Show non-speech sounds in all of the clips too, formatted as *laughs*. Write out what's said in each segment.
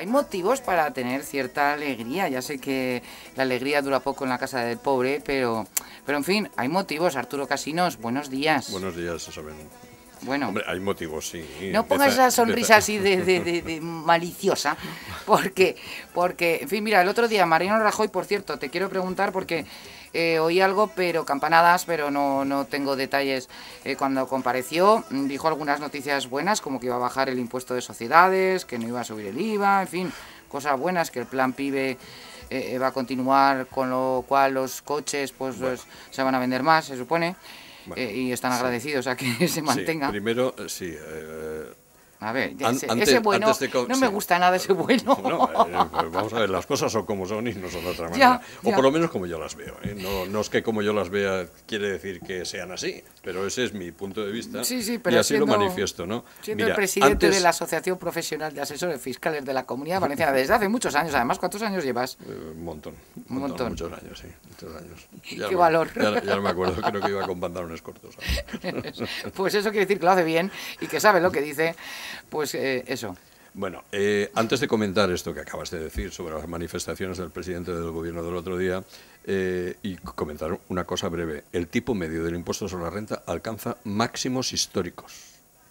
hay motivos para tener cierta alegría. Ya sé que la alegría dura poco en la casa del pobre, pero, pero en fin, hay motivos. Arturo Casinos, buenos días. Buenos días, Isabel. Bueno, hay motivos, sí. No pongas esa sonrisa así de, maliciosa, porque, porque, en fin, mira, el otro día Mariano Rajoy, por cierto, te quiero preguntar porque eh, oí algo, pero campanadas, pero no, no tengo detalles. Eh, cuando compareció, mm, dijo algunas noticias buenas, como que iba a bajar el impuesto de sociedades, que no iba a subir el IVA, en fin, cosas buenas, que el plan PIB eh, va a continuar, con lo cual los coches pues, se van a vender más, se supone. y están agradecidos a que *laughs* se mantenga. primero, sí, a ver, ese, bueno, no me gusta nada ese bueno. Eh, pues vamos a ver, las cosas son como son y no son de otra manera. o por lo menos como yo las veo. ¿eh? No, es que como yo las vea quiere decir que sean así, pero ese es mi punto de vista sí, pero y así lo manifiesto. ¿no? Siendo el presidente de la Asociación Profesional de Asesores Fiscales de la Comunidad Valenciana desde hace muchos años, además, ¿cuántos años llevas? Eh, un montón. montón. Muchos años, sí. Muchos años. *laughs* Qué valor. Ya, me acuerdo, creo que iba con pantalones cortos. *laughs* pues eso quiere decir que lo hace bien y que sabe lo que dice. Pues eh, eso. Bueno, eh, antes de comentar esto que acabas de decir sobre las manifestaciones del presidente del gobierno del otro día, eh, y comentar una cosa breve, el tipo medio del impuesto sobre la renta alcanza máximos históricos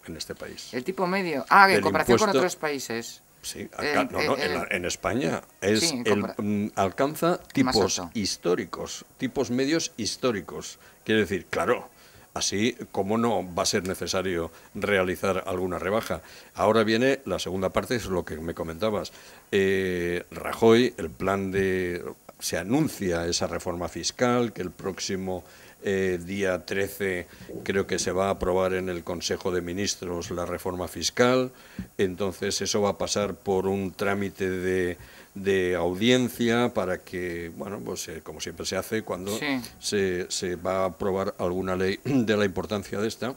en este país. El tipo medio, ah, en comparación con otros países. Sí, no, en, España es mm, alcanza tipos históricos, tipos medios históricos. Quiere decir, claro, Así como no va a ser necesario realizar alguna rebaja. Ahora viene la segunda parte, es lo que me comentabas. Eh, Rajoy, el plan de... Se anuncia esa reforma fiscal que el próximo... Eh, día 13 creo que se va a aprobar en el Consejo de Ministros la reforma fiscal, entonces eso va a pasar por un trámite de de audiencia para que, bueno, pues eh, como siempre se hace cuando se, se va a aprobar alguna ley *clears throat* de la importancia de esta,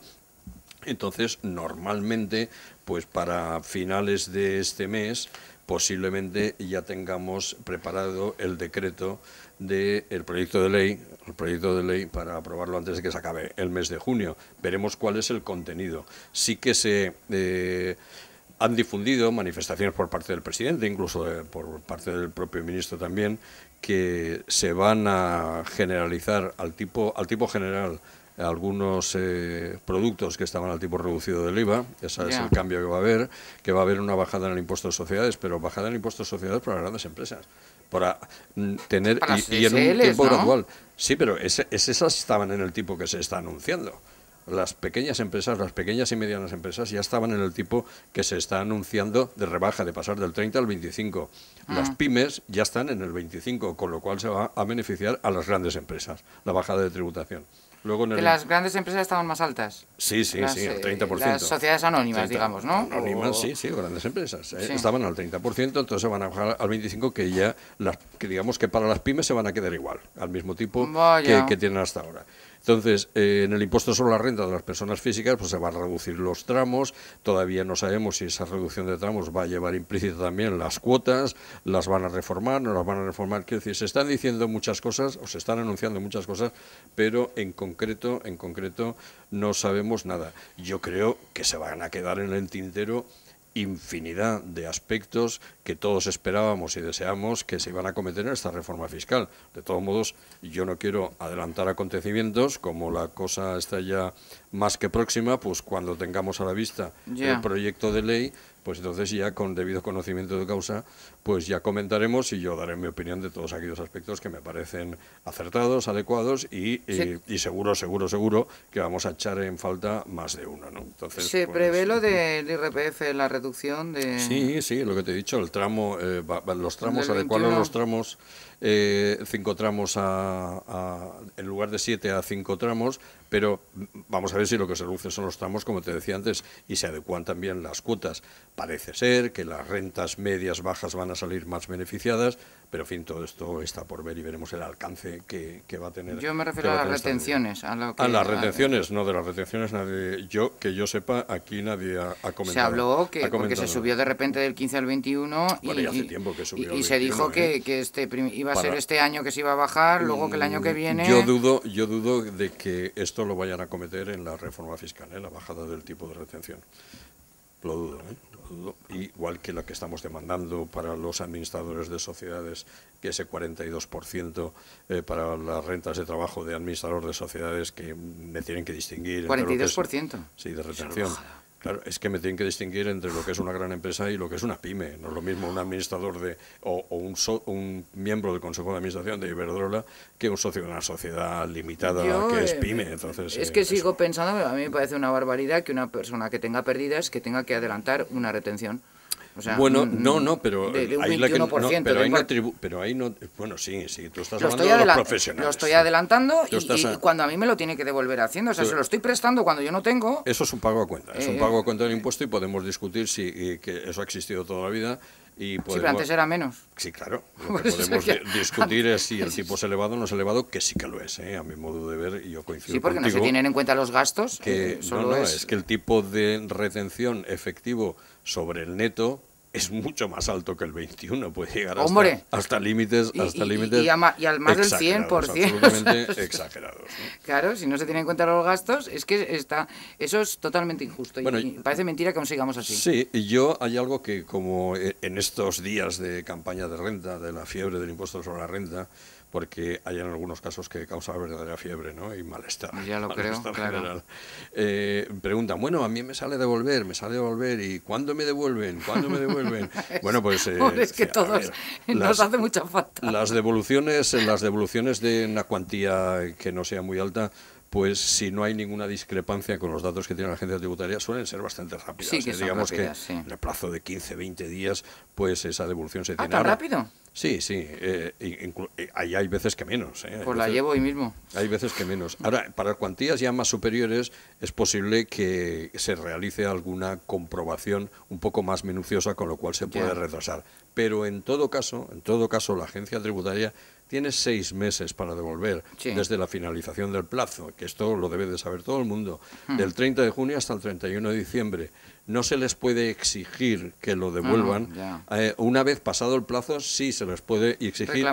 entonces, normalmente, pues para finales de este mes, posiblemente ya tengamos preparado el decreto del el proyecto de ley, el proyecto de ley para aprobarlo antes de que se acabe el mes de junio. Veremos cuál es el contenido. Sí que se eh, han difundido manifestaciones por parte del presidente, incluso eh, por parte del propio ministro también, que se van a generalizar al tipo, al tipo general algunos eh, productos que estaban al tipo reducido del IVA, ese es el cambio que va a haber, que va a haber una bajada en el impuesto de sociedades, pero bajada en el impuesto de sociedades para las grandes empresas, para mm, tener y, un tiempo gradual. Sí, pero ese, esas estaban en el tipo que se está anunciando las pequeñas empresas, las pequeñas y medianas empresas ya estaban en el tipo que se está anunciando de rebaja, de pasar del 30 al 25. Las ah. pymes ya están en el 25, con lo cual se va a beneficiar a las grandes empresas, la bajada de tributación. Luego las grandes empresas estaban más altas. Sí, sí, sí, el 30%. Eh, las sociedades anónimas, digamos, ¿no? Anónimas, sí, sí, grandes empresas. Eh, estaban al 30%, entonces se van a bajar al 25%, que ya, las, que digamos que para las pymes se van a quedar igual, al mismo tipo que, tienen hasta ahora. Entonces, eh, en el impuesto sobre la renta de las personas físicas, pues se van a reducir los tramos. Todavía no sabemos si esa reducción de tramos va a llevar implícito también las cuotas, las van a reformar, no las van a reformar. Quiero decir, se están diciendo muchas cosas o se están anunciando muchas cosas, pero en concreto, en concreto, no sabemos nada. Yo creo que se van a quedar en el tintero infinidad de aspectos que todos esperábamos y deseamos que se iban a cometer en esta reforma fiscal. De todos modos, yo no quiero adelantar acontecimientos, como la cosa está ya más que próxima, pues cuando tengamos a la vista el proyecto de ley, pues entonces ya con debido conocimiento de causa, pues ya comentaremos y yo daré mi opinión de todos aquellos aspectos que me parecen acertados, adecuados y, seguro, seguro, seguro que vamos a echar en falta más de uno. ¿Se pues, prevé lo del IRPF, la reducción de...? Sí, sí, lo que te he dicho, el tramo, eh, los tramos adecuados, los tramos eh, cinco tramos a, en lugar de siete a cinco tramos, pero vamos a ver si lo que se reduce son los tramos, como te decía antes, y se adecuan también las cuotas. Parece ser que las rentas medias bajas van a salir más beneficiadas, pero, en fin, todo esto está por ver y veremos el alcance que, que va a tener. Yo me refiero a las retenciones. A, ah, las retenciones, no, de las retenciones nadie, yo, que yo sepa, aquí nadie ha, comentado. Se habló que se subió de repente del 15 al 21 y, tiempo que y, se dijo ¿eh? que, este iba a ser este año que se iba a bajar, luego que el año que mm, viene... Yo dudo, yo dudo de que esto lo vayan a cometer en la reforma fiscal, en ¿eh? la bajada del tipo de retención ¿eh? lo dudo, Igual que la que estamos demandando para los administradores de sociedades, que ese 42% eh, para las rentas de trabajo de administrador de sociedades que me tienen que distinguir. 42%. sí, de retención. Claro, es que me tienen que distinguir entre lo que es una gran empresa y lo que es una pyme. No es lo mismo un administrador de, o, un, miembro del Consejo de Administración de Iberdrola que un socio de una sociedad limitada que es eh, pyme. Entonces, es que eh, sigo pensando, a mí me parece una barbaridad que una persona que tenga pérdidas que tenga que adelantar una retención bueno, mm, no, no, pero ahí no, pero, no bueno, sí, sí, tú estás hablando de los profesionales. Lo estoy adelantando y, cuando a mí me lo tiene que devolver haciendo, o sea, se lo estoy prestando cuando yo no tengo. Eso es un pago a cuenta, es un eh, pago a cuenta del eh. impuesto y podemos discutir si eh, eso ha existido toda la vida. Y podemos, sí, pero antes era menos. Sí, claro. *laughs* Pues podemos discutir si el tipo es elevado o no es elevado, que sí que lo es, a mi modo de ver, y yo coincido. Sí, porque no se tienen en cuenta los gastos. Que, solo no, no, es... es que el tipo de retención efectivo sobre el neto es mucho más alto que el 21, puede llegar hasta, límites hasta límites y, al más del 100%. Absolutamente *laughs* exagerados. Claro, si no se tienen en cuenta los gastos, es que está eso es totalmente injusto y, parece mentira que no sigamos así. Sí, yo hay algo que como eh, en estos días de campaña de renta, de la fiebre del impuesto sobre la renta, porque hay en algunos casos que causa verdadera fiebre ¿no? y malestar. Ya lo *laughs* creo, Claro. Eh, preguntan, bueno, a mí me sale devolver, me sale devolver, ¿y cuándo me devuelven? ¿Cuándo me devuelven? *laughs* bueno, pues... Eh, es que todos *laughs* nos hace mucha falta. Las devoluciones, eh, las devoluciones de una cuantía que no sea muy alta pues si no hay ninguna discrepancia con los datos que tiene la agencia tributaria, suelen ser bastante rápidas. Sí, que eh, digamos que en el plazo de 15, 20 días, pues esa devolución se ah, tiene. ¿Tan rápido? Sí, sí. Eh, eh, ahí hay veces que menos. Eh, pues la llevo hoy mismo. Hay veces que menos. Ahora, para cuantías ya más superiores es posible que se realice alguna comprobación un poco más minuciosa, con lo cual se puede retrasar. Pero en todo caso, en todo caso, la agencia tributaria tiene seis meses para devolver desde la finalización del plazo, que esto lo debe de saber todo el mundo, hmm. del 30 de junio hasta el 31 de diciembre no se les puede exigir que lo ah, devuelvan. Eh, una vez pasado el plazo, sí se les puede exigir.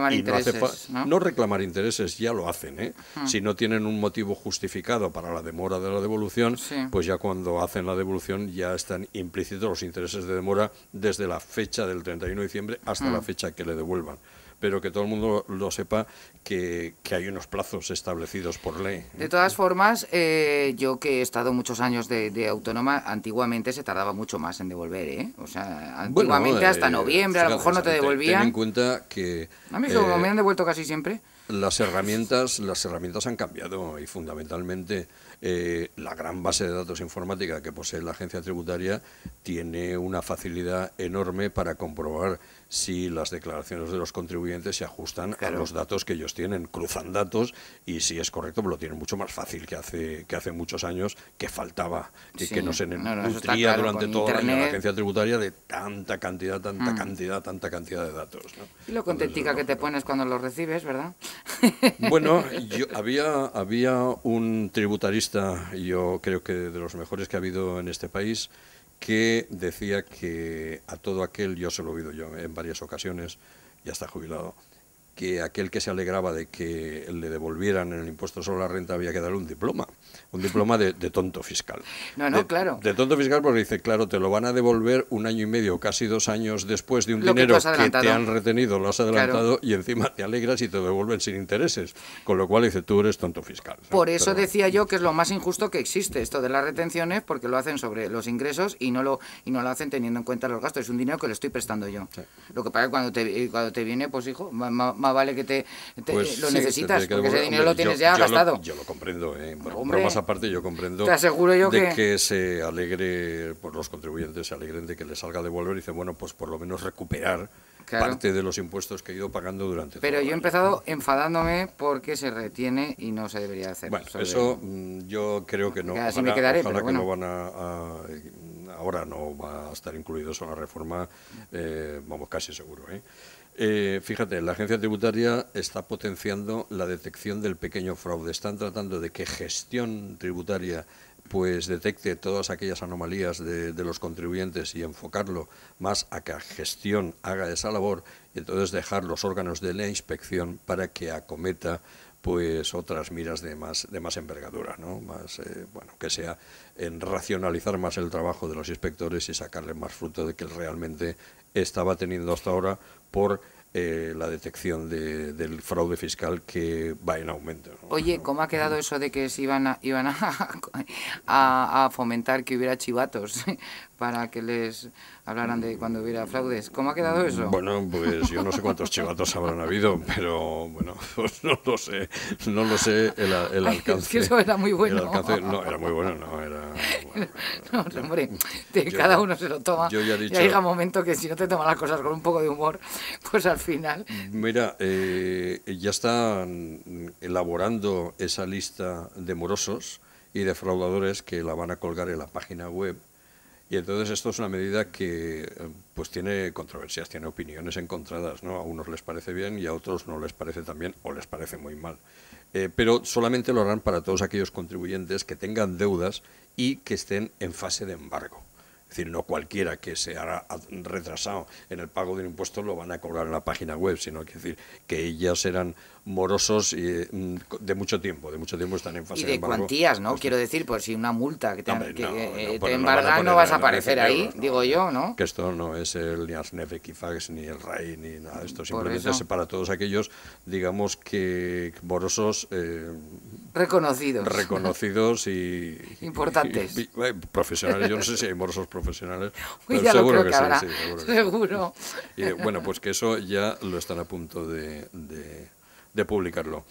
no, reclamar intereses, ya lo hacen. ¿eh? Si no tienen un motivo justificado para la demora de la devolución, pues ya cuando hacen la devolución ya están implícitos los intereses de demora desde la fecha del 31 de diciembre hasta la mm. fecha que le devuelvan pero que todo el mundo lo sepa que, hay unos plazos establecidos por ley. De todas formas, eh, yo que he estado muchos años de, autónoma, antiguamente se tardaba mucho más en devolver, ¿eh? O sea, antiguamente hasta eh, noviembre, a lo mejor no te devolvían. Ten en cuenta que... A mí eh, me han devuelto casi siempre. Las herramientas, las herramientas han cambiado y fundamentalmente... Eh, la gran base de datos informática que posee la agencia tributaria tiene una facilidad enorme para comprobar si las declaraciones de los contribuyentes se ajustan a los datos que ellos tienen. Cruzan datos y si es correcto, lo tienen mucho más fácil que hace, que hace muchos años que faltaba y que no, se nutría durante todo el año la agencia tributaria de tanta cantidad, tanta mm. cantidad, tanta cantidad de datos. lo contentica que te pones cuando los recibes, ¿verdad? Bueno, *laughs* yo, había, había un tributarista yo creo que de los mejores que ha habido en este país, que decía que a todo aquel, yo se lo he oído yo en varias ocasiones, ya está jubilado, que aquel que se alegraba de que le devolvieran el impuesto sobre la renta había que darle un diploma, un diploma de, tonto fiscal. No, no, claro. De tonto fiscal porque dice, claro, te lo van a devolver un año y medio, casi dos años después de un dinero que, te han retenido, lo has adelantado y encima te alegras y te devuelven sin intereses. Con lo cual dice, tú eres tonto fiscal. Por eso decía yo que es lo más injusto que existe esto de las retenciones porque lo hacen sobre los ingresos y no lo, y no lo hacen teniendo en cuenta los gastos. Es un dinero que le estoy prestando yo. Lo que pasa cuando te, eh, cuando te viene, pues hijo, vale que te, pues lo necesitas, porque ese dinero lo tienes ya gastado. yo lo comprendo, eh. Pero más aparte, yo comprendo de que... se alegre, por pues, los contribuyentes se alegren de que les salga de devolver y dicen, bueno, pues por lo menos recuperar parte de los impuestos que he ido pagando durante Pero yo he empezado enfadándome porque se retiene y no se debería hacer. Bueno, eso mm, yo creo que no. Ahora no va a estar incluido eso en la reforma, eh, vamos, casi seguro, ¿eh? Eh, fíjate, la agencia tributaria está potenciando la detección del pequeño fraude. Están tratando de que gestión tributaria pues detecte todas aquellas anomalías de, los contribuyentes y enfocarlo más a que gestión haga esa labor y entonces dejar los órganos de la inspección para que acometa pues otras miras de más, de más envergadura, ¿no? Más, eh, bueno, que sea en racionalizar más el trabajo de los inspectores y sacarle más fruto de que realmente estaba teniendo hasta ahora por eh, la detección del fraude fiscal que va en aumento. Oye, ¿cómo ha quedado eso de que se iban iban *laughs* a fomentar que hubiera chivatos? para que les hablaran de cuando hubiera fraudes. ¿Cómo ha quedado eso? Bueno, pues yo no sé cuántos chivatos habrán habido, pero bueno, *laughs* pues no lo sé, no lo sé el, alcance. es que eso era muy bueno. no, era muy bueno, no, era... *laughs* no, hombre, cada uno se lo toma. Yo ya he dicho... Ya llega un momento que si no te tomas las cosas con un poco de humor, pues al final... Mira, eh, ya están elaborando esa lista de morosos y defraudadores que la van a colgar en la página web y entonces esto es una medida que eh, pues tiene controversias, tiene opiniones encontradas, ¿no? A unos les parece bien y a otros no les parece tan bien o les parece muy mal. Eh, pero solamente lo harán para todos aquellos contribuyentes que tengan deudas y que estén en fase de embargo. Es decir, no cualquiera que se ha retrasado en el pago de un impuesto lo van a cobrar en la página web, sino que, decir, que ellas serán morosos y, mm, de mucho tiempo, de mucho tiempo están en fase y de cuantías, ¿no? Quiero decir, pues si una multa que te, no, vas a aparecer ahí, digo yo, ¿no? Que esto no es el ni ni el RAI, ni nada de esto, simplemente es para todos aquellos, digamos que morosos... Eh, reconocidos. Reconocidos y... *laughs* Importantes. profesionales, yo no sé si hay morosos profesionales, *laughs* pero seguro que, sí, seguro, bueno, pues que eso ya lo están a punto de de publicarlo.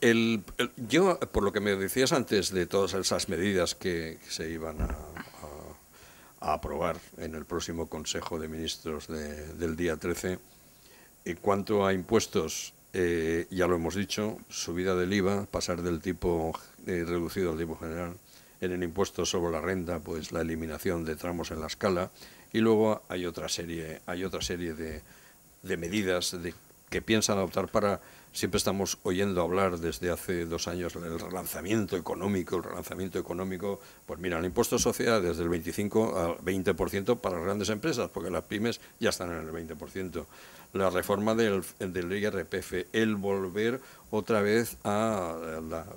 El, yo, por lo que me decías antes de todas esas medidas que, se iban a, aprobar en el próximo Consejo de Ministros del día 13, en eh, cuanto a impuestos, eh, ya lo hemos dicho, subida del IVA, pasar del tipo eh, reducido al tipo general, en el impuesto sobre la renta, pues la eliminación de tramos en la escala, y luego hay otra serie, hay otra serie de, medidas de, que piensan adoptar para Siempre estamos oyendo hablar desde hace dos años del relanzamiento económico, el relanzamiento económico. Pues mira, el impuesto de desde el 25 al 20% para las grandes empresas, porque las pymes ya están en el 20%. La reforma del, IRPF, el volver otra vez a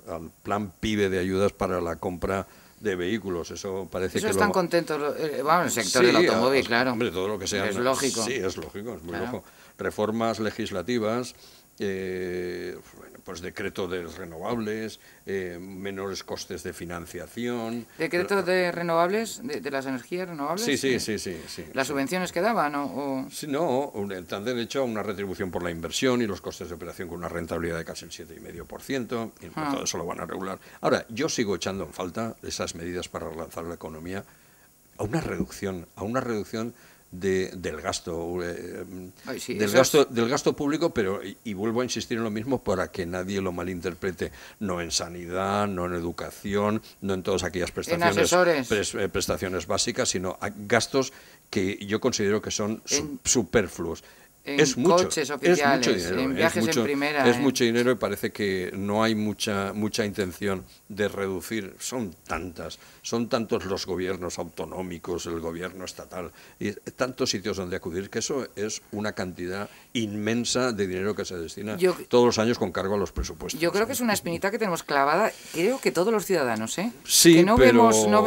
al plan PIBE de ayudas para la compra de vehículos. Eso parece eso que. están contentos, eh, Vamos, el sector del automóvil, ah, claro. Hombre, todo lo que sea. Es lógico. Sí, es lógico, es muy lógico. Reformas legislativas eh, pues decreto de renovables, eh, menores costes de financiación. ¿Decreto de renovables, de, las energías renovables? Sí, sí, sí. sí, ¿Las subvenciones que daban? O, Sí, no, están derecho a una retribución por la inversión y los costes de operación con una rentabilidad de casi el 7,5%, y y todo ah. eso lo van a regular. Ahora, yo sigo echando en falta esas medidas para relanzar la economía a una reducción, a una reducción del gasto eh, del gasto del gasto público pero y, vuelvo a insistir en lo mismo para que nadie lo malinterprete no en sanidad no en educación no en todas aquellas prestaciones eh, prestaciones básicas sino gastos que yo considero que son superfluos en es mucho, coches oficiales, es mucho en viajes en primera. Es ¿eh? mucho dinero y parece que no hay mucha, mucha intención de reducir. Son tantas, son tantos los gobiernos autonómicos, el gobierno estatal, y tantos sitios donde acudir, que eso es una cantidad inmensa de dinero que se destina todos los años con cargo a los presupuestos. Yo creo ¿eh? que es una espinita que tenemos clavada, creo que todos los ciudadanos, ¿eh? Sí, no pero, no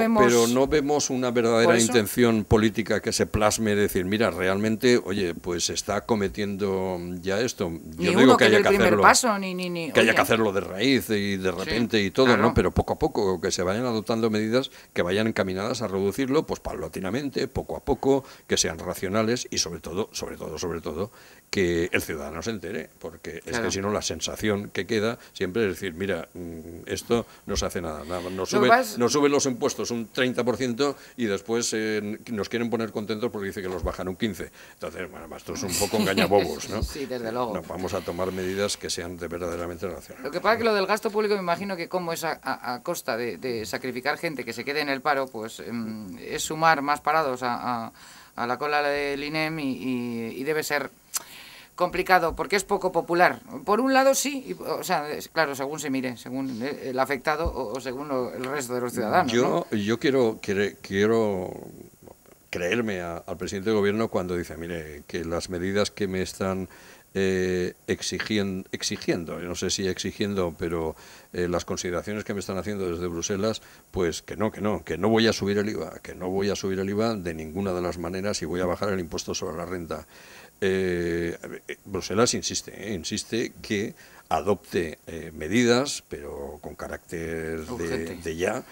vemos... una verdadera intención política que se plasme decir, mira, realmente, oye, pues está cometiendo ya esto. Yo no digo que, que haya que hacerlo. que haya que hacerlo de raíz y de repente y todo, ¿no? Pero poco a poco, que se vayan adoptando medidas que vayan encaminadas a reducirlo, pues paulatinamente, poco a poco, que sean racionales y sobre todo, sobre todo, sobre todo, que el ciudadano se entere, porque es que si no la sensación que queda siempre es decir, mira, mm, esto no se hace nada, nada nos, suben los impuestos un 30% y después eh, nos quieren poner contentos porque dice que los bajan un 15%. Entonces, bueno, esto es un poco engañabobos, ¿no? *laughs* Sí, desde luego. vamos a tomar medidas que sean de verdaderamente nacional. Lo que pasa es que lo del gasto público, me imagino que como es a, costa de, sacrificar gente que se quede en el paro, pues em, es sumar más parados a, la cola del INEM y, debe ser complicado porque es poco popular. Por un lado sí, o sea, claro, según se mire, según el afectado o, según el resto de los ciudadanos. Yo, yo quiero, quiero creerme al presidente de gobierno cuando dice, mire, que las medidas que me están eh, exigiendo, no sé si exigiendo, pero eh, las consideraciones que me están haciendo desde Bruselas, pues que no, que no, que no voy a subir el IVA, que no voy a subir el IVA de ninguna de las maneras y voy a bajar el impuesto sobre la renta. Eh, Bruselas insiste, insiste que adopte eh, medidas, pero con carácter de, ya,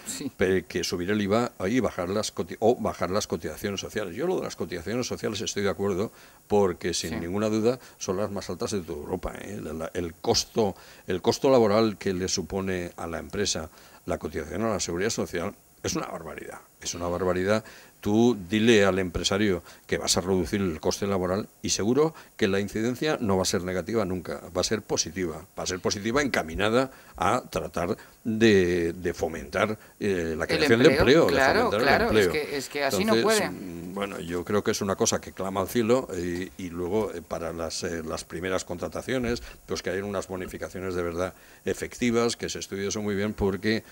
que subir el IVA y bajar las, o bajar las cotizaciones sociales. Yo lo de las cotizaciones sociales estoy de acuerdo porque sin ninguna duda son las más altas de toda Europa. ¿eh? El, costo, el costo laboral que le supone a la empresa la cotización a la seguridad social es una barbaridad. Es una barbaridad Tú dile al empresario que vas a reducir el coste laboral y seguro que la incidencia no va a ser negativa nunca, va a ser positiva, va a ser positiva encaminada a tratar de, fomentar eh, la creación de empleo. Claro, claro, Es, que, así no puede. Mm, bueno, yo creo que es una cosa que clama al cielo eh, y, luego eh, para las, las primeras contrataciones, pues que hay unas bonificaciones de verdad efectivas, que se estudie eso muy bien porque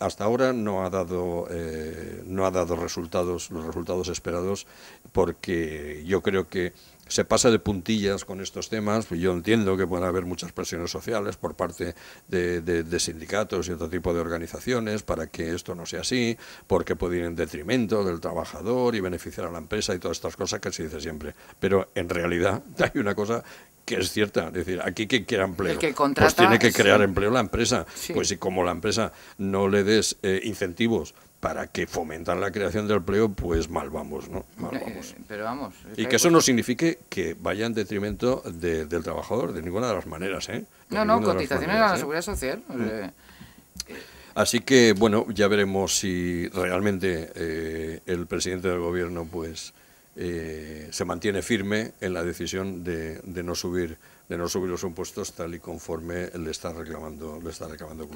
hasta ahora no ha dado eh, no ha dado resultados los resultados esperados porque yo creo que se pasa de puntillas con estos temas. Pues yo entiendo que puede haber muchas presiones sociales por parte de, de, sindicatos y otro tipo de organizaciones para que esto no sea así, porque puede ir en detrimento del trabajador y beneficiar a la empresa y todas estas cosas que se dice siempre. Pero en realidad *laughs* hay una cosa que es cierta. Es decir, aquí que quiera empleo, pues tiene que crear empleo la empresa. Pues si como la empresa no le des eh, incentivos para que fomentan la creación del empleo, pues mal vamos, ¿no? Mal eh, vamos. y que eso no signifique que vaya en detrimento del trabajador, de ninguna de las maneras, ¿eh? no, no, cotizaciones a la ¿eh? seguridad social. Mm. Así que, bueno, ya veremos si realmente el presidente del gobierno, pues eh, se mantiene firme en la decisión de no subir de no subir los impuestos tal y conforme le está reclamando le está reclamando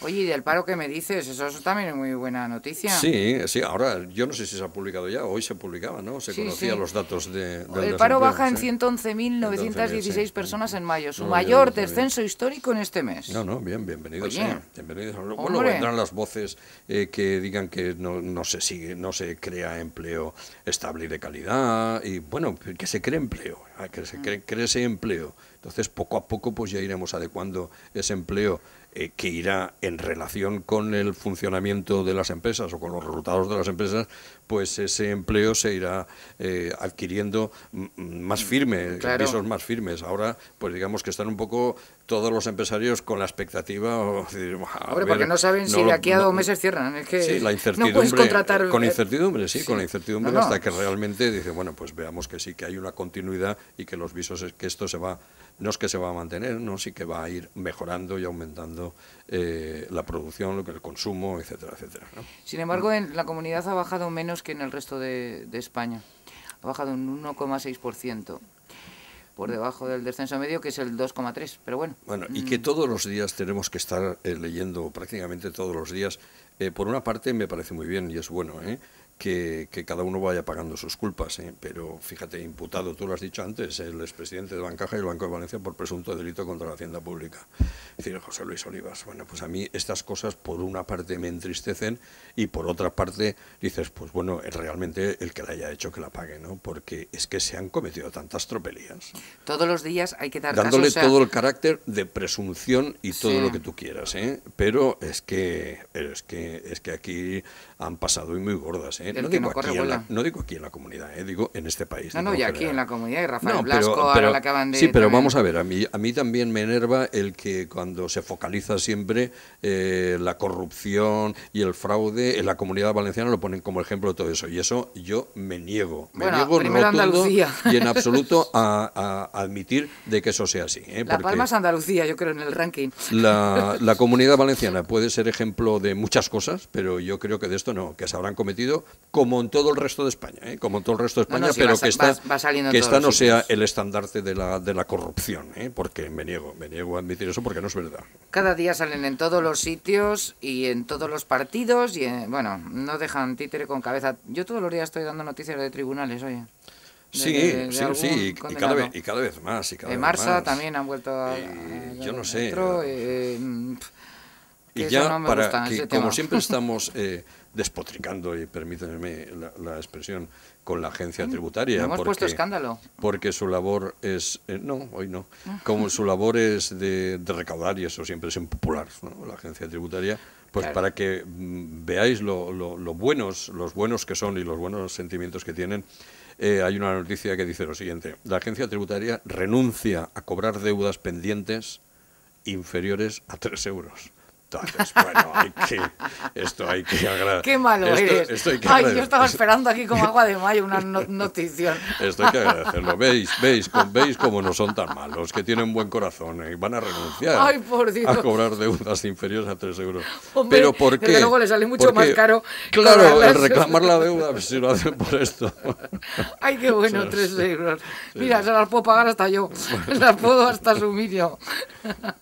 Oye, y del paro que me dices, eso también es muy buena noticia. Sí, sí, ahora yo no sé si se ha publicado ya, hoy se publicaba, ¿no? Se conocían los datos de, El paro baja en 111.916 personas en mayo, su mayor descenso histórico en este mes. No, no, bien, bienvenidos. bienvenidos. Bueno, vendrán las voces eh, que digan que no, no se sigue, no se crea empleo estable y de calidad y bueno, que se cree empleo Ah, que se ah. ese empleo. Entonces, poco a poco, pues ya iremos adecuando ese empleo eh, que irá en relación con el funcionamiento de las empresas o con los resultados de las empresas, pues ese empleo se irá eh, adquiriendo más mm, firme, visos más firmes. Ahora, pues digamos que están un poco todos los empresarios con la expectativa. O, porque no saben si de aquí a dos meses cierran. Es que sí, la incertidumbre. No puedes contratar... Eh, con eh, incertidumbre, sí, con incertidumbre, hasta que realmente dice, bueno, pues veamos que sí, que hay una continuidad y que los visos es que esto se va no es que se va a mantener, no, sí que va a ir mejorando y aumentando la producción, el consumo, etcétera, etcétera. Sin embargo, en la comunidad ha bajado menos que en el resto de, España. Ha bajado un 1,6% por debajo del descenso medio, que es el 2,3, pero bueno. Bueno, y mm. que todos los días tenemos que estar eh, leyendo, prácticamente todos los días. Eh, por una parte me parece muy bien y es bueno, ¿eh? que, cada uno vaya pagando sus culpas. ¿eh? Pero fíjate, imputado, tú lo has dicho antes, el expresidente de Bancaja y el Banco de Valencia por presunto delito contra la hacienda pública. Es decir, José Luis Olivas, bueno, pues a mí estas cosas por una parte me entristecen y por otra parte dices, pues bueno, es realmente el que la haya hecho que la pague, ¿no? Porque es que se han cometido tantas tropelías. Todos los días hay que dar Dándole todo el carácter de presunción y todo lo que tú quieras, ¿eh? Pero es que, es que, es que aquí han pasado y muy gordas, ¿eh? no, digo aquí en la comunidad, eh, digo en este país. No, no, y aquí en la comunidad, y Rafael Blasco ahora la acaban de... Sí, pero vamos a ver, a mí, también me enerva el que cuando se focaliza siempre eh, la corrupción y el fraude, en la comunidad valenciana lo ponen como ejemplo de todo eso, y eso yo me niego, me niego rotundo y en absoluto *laughs* a, admitir de que eso sea así. Eh, la Palma es Andalucía, yo creo, en el ranking. *laughs* la comunidad valenciana puede ser ejemplo de muchas cosas, pero yo creo que de esto no, que se habrán cometido como en todo el resto de España, ¿eh? como en todo el resto de España, pero que esta, no sea el estandarte de la, corrupción, ¿eh? porque me niego, me niego a admitir eso porque no es verdad. Cada día salen en todos los sitios y en todos los partidos y, bueno, no dejan títere con cabeza. Yo todos los días estoy dando noticias de tribunales, oye. sí, sí, sí, y cada, vez, y cada vez más. Y Marsa también han vuelto a... Eh, yo no sé. Eh, mm, y ya, como siempre *laughs* estamos despotricando, y permítanme la, expresión, con la agencia mm, tributaria. hemos porque, puesto escándalo. Porque su labor es, eh, no, hoy no, ah. como su labor es de, recaudar, y eso siempre es impopular, la agencia tributaria, pues para que mm, veáis lo, buenos, los buenos que son y los buenos sentimientos que tienen, eh, hay una noticia que dice lo siguiente, la agencia tributaria renuncia a cobrar deudas pendientes inferiores a 3 euros. Entonces, bueno, hay que, esto hay que agradecer. Qué malo eres. Esto Ay, yo estaba esperando aquí como agua de mayo una *laughs* noticia. Esto hay que agradecerlo. ¿Veis? ¿Veis? ¿Veis cómo no son tan malos? Que tienen buen corazón eh, y van a renunciar a cobrar deudas inferiores a 3 euros. Pero ¿por qué? luego le sale mucho más caro. Claro, el reclamar la deuda si lo hacen por esto. *laughs* Ay, qué bueno, 3 euros. Mira, se las puedo pagar hasta yo. Se Las puedo hasta su yo. *laughs*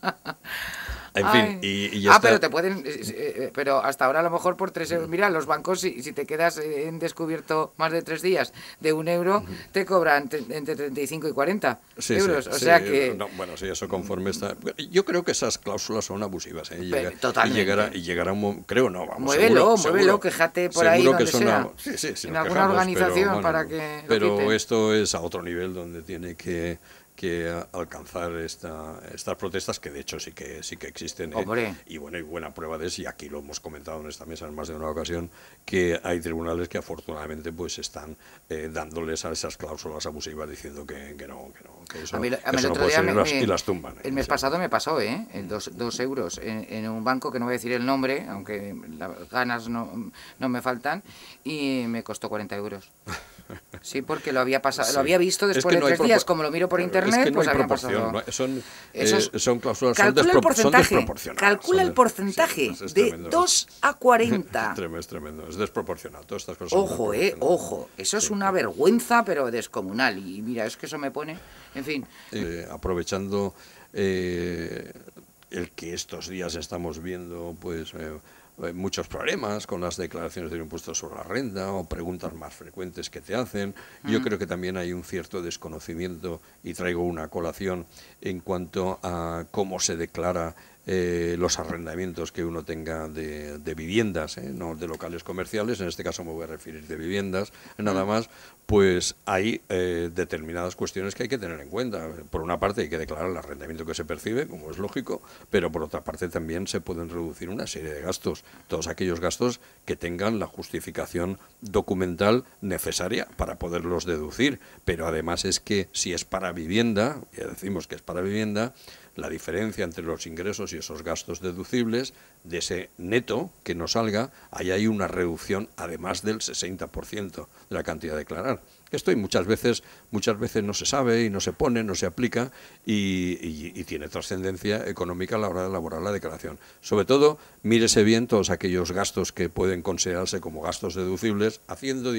En fin, y, Ah, pero te pueden. Eh, eh, eh, pero hasta ahora a lo mejor por tres euros. Mira, los bancos, si, si te quedas en descubierto más de tres días de un euro, te cobran entre 35 y 40 euros. sí, que. no, bueno, sí, eso conforme está. Yo creo que esas cláusulas son abusivas. ¿eh? Y llegará, y llegará un momento. Creo, no, vamos. Muévelo, seguro, quéjate por ahí que sea. En alguna organización para que Pero esto es a otro nivel donde tiene que que alcanzar esta, estas protestas, que de hecho sí que, sí que existen. ¿eh? Y bueno, y buena prueba de eso, y aquí lo hemos comentado en esta mesa en más de una ocasión, que hay tribunales que afortunadamente pues están eh, dándoles a esas cláusulas abusivas diciendo que, no, que no, que eso, no puede ser y las tumban. ¿eh? El mes pasado me pasó, ¿eh? Dos, dos euros en, un banco que no voy a decir el nombre, aunque las ganas no, no me faltan, y me costó 40 euros. *laughs* Sí, porque lo había pasado, lo había visto después de tres días, como lo miro por internet, pues había pasado. Eh, eh, son, son calcula son el porcentaje, Calcula el porcentaje de 2 a 40. *laughs* es tremendo, es desproporcionado. Todas estas cosas ojo, eh, ojo, eso es una vergüenza, pero descomunal. Y mira, es que eso me pone, en fin. Eh, aprovechando el que estos días estamos viendo, pues eh, muchos problemas con las declaraciones del impuesto sobre la renta o preguntas más frecuentes que te hacen. Yo mm. creo que también hay un cierto desconocimiento y traigo una colación en cuanto a cómo se declara eh, los arrendamientos que uno tenga de, viviendas, ¿eh? no de locales comerciales, en este caso me voy a referir de viviendas, nada más, pues hay eh, determinadas cuestiones que hay que tener en cuenta. Por una parte hay que declarar el arrendamiento que se percibe, como es lógico, pero por otra parte también se pueden reducir una serie de gastos, todos aquellos gastos que tengan la justificación documental necesaria para poderlos deducir. Pero además es que si es para vivienda, ya decimos que es para vivienda, la diferencia entre los ingresos y esos gastos deducibles, de ese neto que nos salga, ahí hay una reducción además del 60% de la cantidad declarada. declarar. Esto y muchas veces, muchas veces no se sabe y no se pone, no se aplica y, tiene trascendencia económica a la hora de elaborar la declaración. Sobre todo, mírese bien todos aquellos gastos que pueden considerarse como gastos deducibles, haciendo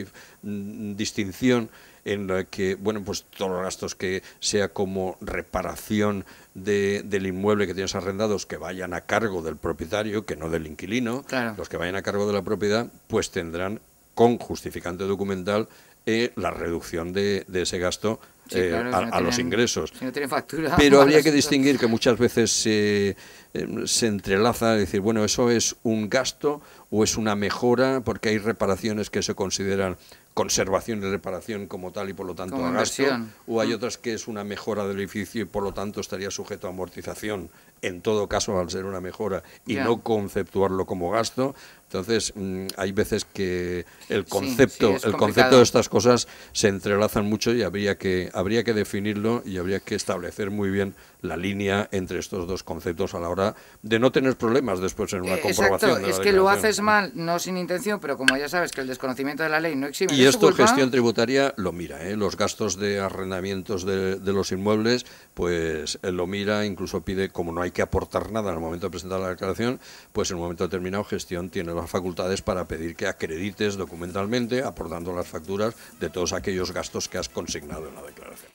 mm, distinción en que, bueno, pues todos los gastos que sea como reparación del inmueble que tienes arrendados que vayan a cargo del propietario, que no del inquilino, los que vayan a cargo de la propiedad, pues tendrán con justificante documental eh, la reducción de, ese gasto eh, a, los ingresos. Pero *laughs* habría que distinguir que muchas veces se, eh, entrelaza, decir, bueno, eso es un gasto o es una mejora, porque hay reparaciones que se consideran conservación y reparación como tal y por lo tanto gasto, o hay otras que es una mejora del edificio y por lo tanto estaría sujeto a amortización, en todo caso al ser una mejora, y no conceptuarlo como gasto. Entonces, mm, hay veces que el concepto, el concepto de estas cosas se entrelazan mucho y habría que, habría que definirlo y habría que establecer muy bien la línea entre estos dos conceptos a la hora de no tener problemas después en una eh, comprobación. es que lo haces mal, no sin intención, pero como ya sabes que el desconocimiento de la ley no existe. Y esto gestión tributaria lo mira, ¿eh? los gastos de arrendamientos de, los inmuebles, pues eh, lo mira, incluso pide, como no hay que aportar nada en el momento de presentar la declaración, pues en un momento determinado gestión tiene la facultades para pedir que acredites documentalmente, aportando las facturas de todos aquellos gastos que has consignado en la declaración.